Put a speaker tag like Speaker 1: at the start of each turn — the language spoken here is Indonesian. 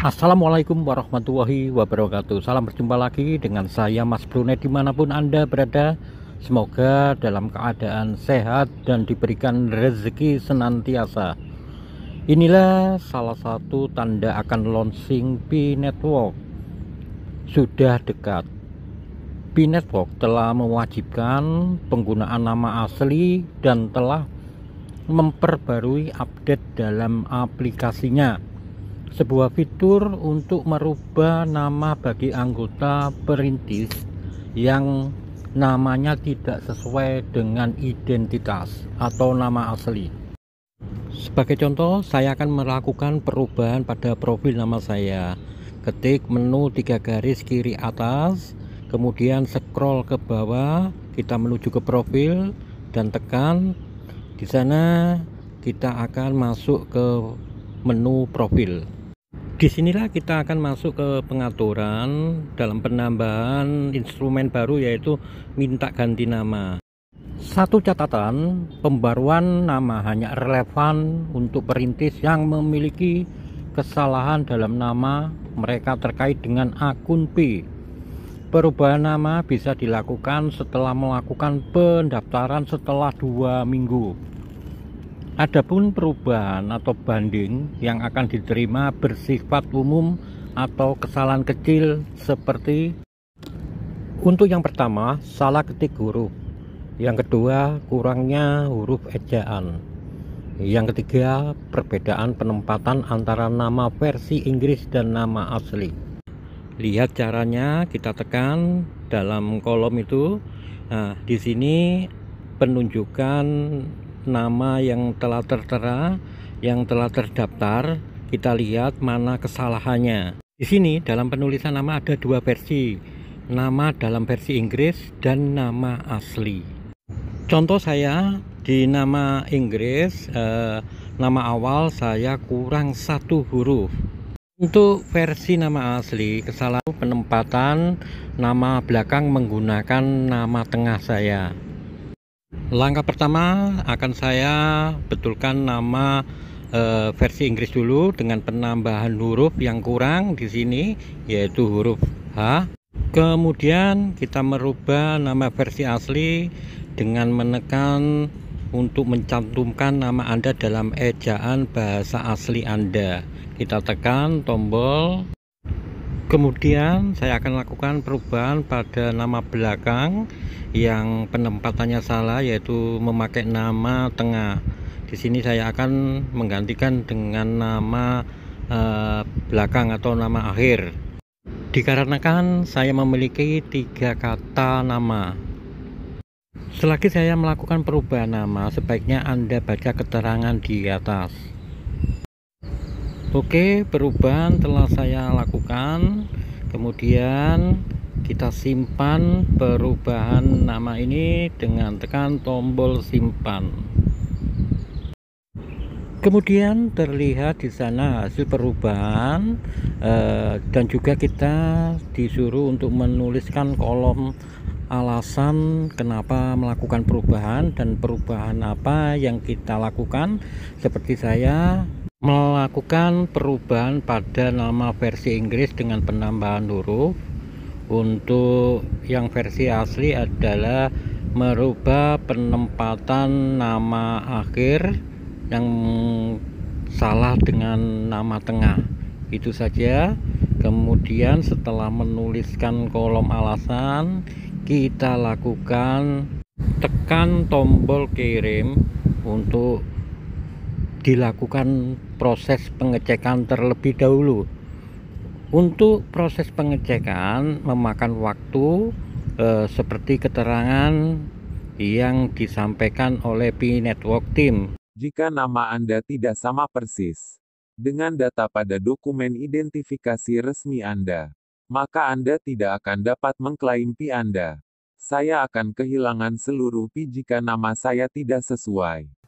Speaker 1: Assalamualaikum warahmatullahi wabarakatuh Salam berjumpa lagi dengan saya Mas Brunei dimanapun Anda berada Semoga dalam keadaan sehat dan diberikan rezeki senantiasa Inilah salah satu tanda akan launching B-Network Sudah dekat B-Network telah mewajibkan penggunaan nama asli dan telah memperbarui update dalam aplikasinya sebuah fitur untuk merubah nama bagi anggota perintis yang namanya tidak sesuai dengan identitas atau nama asli. Sebagai contoh, saya akan melakukan perubahan pada profil nama saya. Ketik menu tiga garis kiri atas, kemudian scroll ke bawah, kita menuju ke profil dan tekan. Di sana kita akan masuk ke menu profil disinilah kita akan masuk ke pengaturan dalam penambahan instrumen baru yaitu minta ganti nama satu catatan pembaruan nama hanya relevan untuk perintis yang memiliki kesalahan dalam nama mereka terkait dengan akun P perubahan nama bisa dilakukan setelah melakukan pendaftaran setelah dua minggu Adapun perubahan atau banding yang akan diterima bersifat umum atau kesalahan kecil seperti untuk yang pertama, salah ketik huruf. Yang kedua, kurangnya huruf ejaan. Yang ketiga, perbedaan penempatan antara nama versi Inggris dan nama asli. Lihat caranya, kita tekan dalam kolom itu. Nah, di sini penunjukan nama yang telah tertera, yang telah terdaftar, kita lihat mana kesalahannya. Di sini dalam penulisan nama ada dua versi, nama dalam versi Inggris dan nama asli. Contoh saya di nama Inggris, eh, nama awal saya kurang satu huruf. Untuk versi nama asli, kesalahan penempatan nama belakang menggunakan nama tengah saya. Langkah pertama akan saya betulkan nama e, versi Inggris dulu dengan penambahan huruf yang kurang di sini yaitu huruf H. Kemudian kita merubah nama versi asli dengan menekan untuk mencantumkan nama Anda dalam ejaan bahasa asli Anda. Kita tekan tombol kemudian saya akan lakukan perubahan pada nama belakang yang penempatannya salah yaitu memakai nama tengah di sini saya akan menggantikan dengan nama eh, belakang atau nama akhir dikarenakan saya memiliki tiga kata nama selagi saya melakukan perubahan nama sebaiknya anda baca keterangan di atas Oke perubahan telah saya lakukan kemudian kita simpan perubahan nama ini dengan tekan tombol simpan kemudian terlihat di sana hasil perubahan eh, dan juga kita disuruh untuk menuliskan kolom alasan kenapa melakukan perubahan dan perubahan apa yang kita lakukan seperti saya melakukan perubahan pada nama versi Inggris dengan penambahan huruf untuk yang versi asli adalah merubah penempatan nama akhir yang salah dengan nama tengah itu saja kemudian setelah menuliskan kolom alasan kita lakukan tekan tombol kirim untuk dilakukan proses pengecekan terlebih dahulu. Untuk proses pengecekan memakan waktu eh, seperti keterangan yang disampaikan oleh Pi Network Team. Jika nama Anda tidak sama persis dengan data pada dokumen identifikasi resmi Anda, maka Anda tidak akan dapat mengklaim Pi Anda. Saya akan kehilangan seluruh Pi jika nama saya tidak sesuai.